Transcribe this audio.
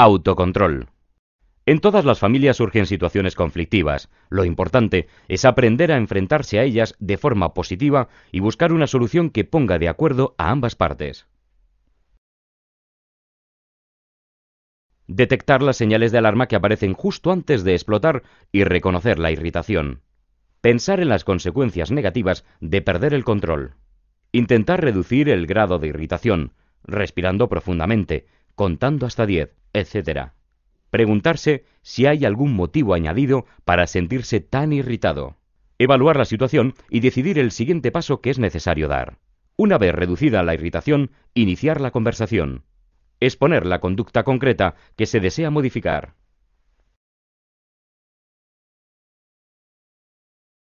Autocontrol. En todas las familias surgen situaciones conflictivas. Lo importante es aprender a enfrentarse a ellas de forma positiva y buscar una solución que ponga de acuerdo a ambas partes. Detectar las señales de alarma que aparecen justo antes de explotar y reconocer la irritación. Pensar en las consecuencias negativas de perder el control. Intentar reducir el grado de irritación, respirando profundamente, contando hasta 10 etc. Preguntarse si hay algún motivo añadido para sentirse tan irritado. Evaluar la situación y decidir el siguiente paso que es necesario dar. Una vez reducida la irritación, iniciar la conversación. Exponer la conducta concreta que se desea modificar.